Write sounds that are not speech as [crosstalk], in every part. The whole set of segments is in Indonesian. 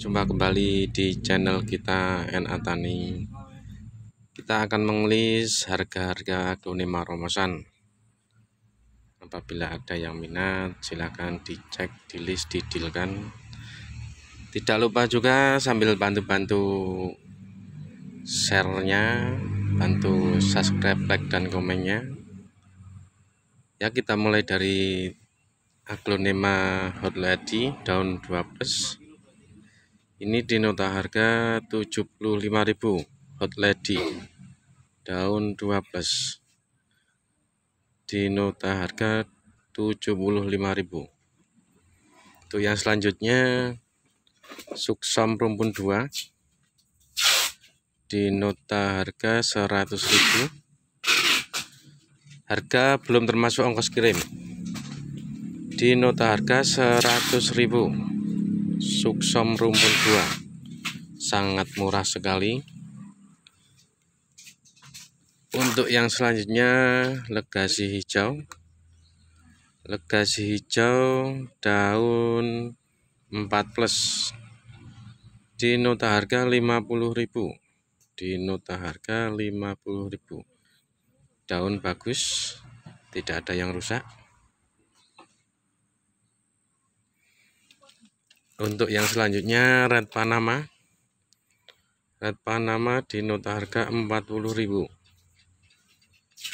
Jumpa kembali di channel kita NA Tani. Kita akan mengelis harga-harga klonema romosan. Apabila ada yang minat, silahkan dicek di list di deal kan Tidak lupa juga sambil bantu-bantu share-nya, bantu subscribe, like dan komennya. Ya, kita mulai dari aglonema hot lady daun 2 plus ini di nota harga 75.000 hot lady daun 12 di nota harga 75.000 untuk yang selanjutnya suksam rumpun 2 di nota harga 100.000 harga belum termasuk ongkos kirim di nota harga 100.000 suksom rumpun tua sangat murah sekali untuk yang selanjutnya legasi hijau legasi hijau daun 4 plus di nota harga 50.000 di nota harga 50.000 daun bagus tidak ada yang rusak Untuk yang selanjutnya red Panama. Red Panama di nota harga 40.000.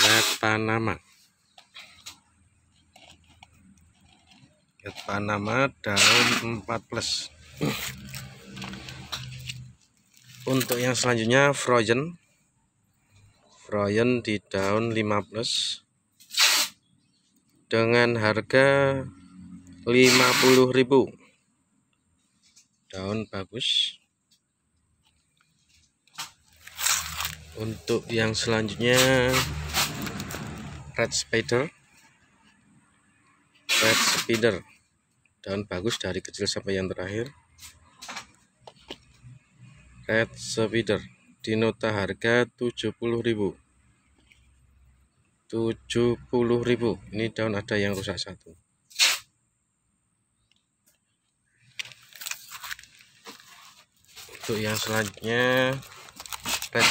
Red Panama. Red Panama daun 4 plus. Untuk yang selanjutnya frozen. Frozen di daun 5 plus dengan harga 50.000 daun bagus untuk yang selanjutnya red spider red spider daun bagus dari kecil sampai yang terakhir red spider di nota harga 70.000 70.000 ini daun ada yang rusak satu untuk yang selanjutnya red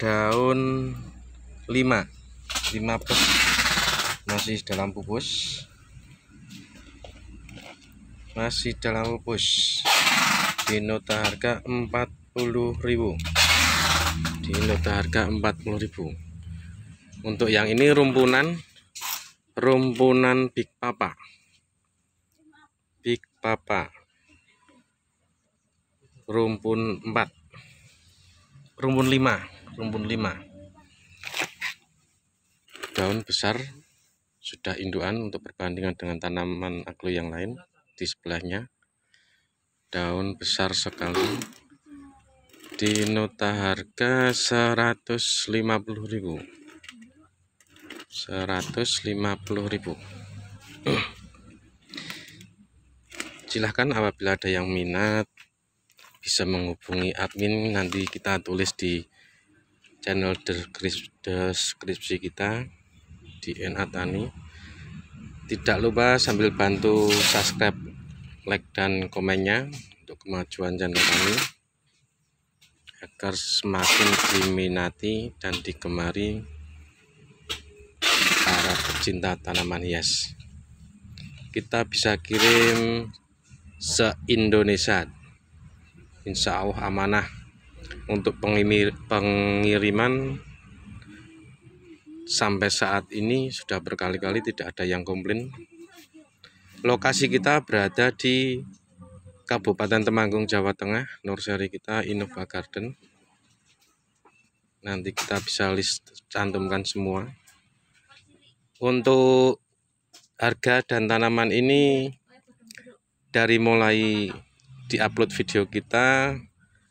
daun 5 5 pes masih dalam pupus masih dalam pupus di nota harga 40.000 di nota harga 40.000 untuk yang ini rumpunan rumpunan Big Papa Big Papa rumpun 4 rumpun 5 rumpun 5 daun besar sudah induan untuk perbandingan dengan tanaman aglo yang lain di sebelahnya daun besar sekali di nota harga 150.000 150.000 [clears throat] silahkan apabila ada yang minat bisa menghubungi admin nanti kita tulis di channel deskripsi kita di NA Tani tidak lupa sambil bantu subscribe like dan komennya untuk kemajuan channel kami agar semakin diminati dan digemari para pecinta tanaman hias kita bisa kirim se-Indonesia insya Allah amanah untuk pengiriman sampai saat ini sudah berkali-kali tidak ada yang komplain lokasi kita berada di Kabupaten Temanggung Jawa Tengah nursery kita Innova Garden nanti kita bisa list cantumkan semua untuk harga dan tanaman ini dari mulai di upload video kita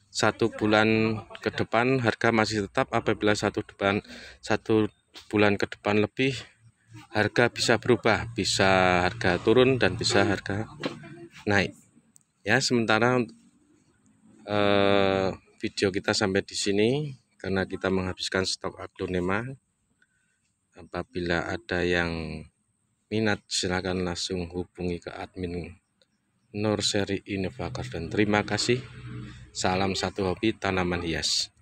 satu bulan ke depan harga masih tetap apabila satu depan satu bulan ke depan lebih harga bisa berubah bisa harga turun dan bisa harga naik ya sementara eh, video kita sampai di sini karena kita menghabiskan stok aglonema apabila ada yang minat silahkan langsung hubungi ke admin Nurseri Inovator dan terima kasih. Salam satu hobi tanaman hias.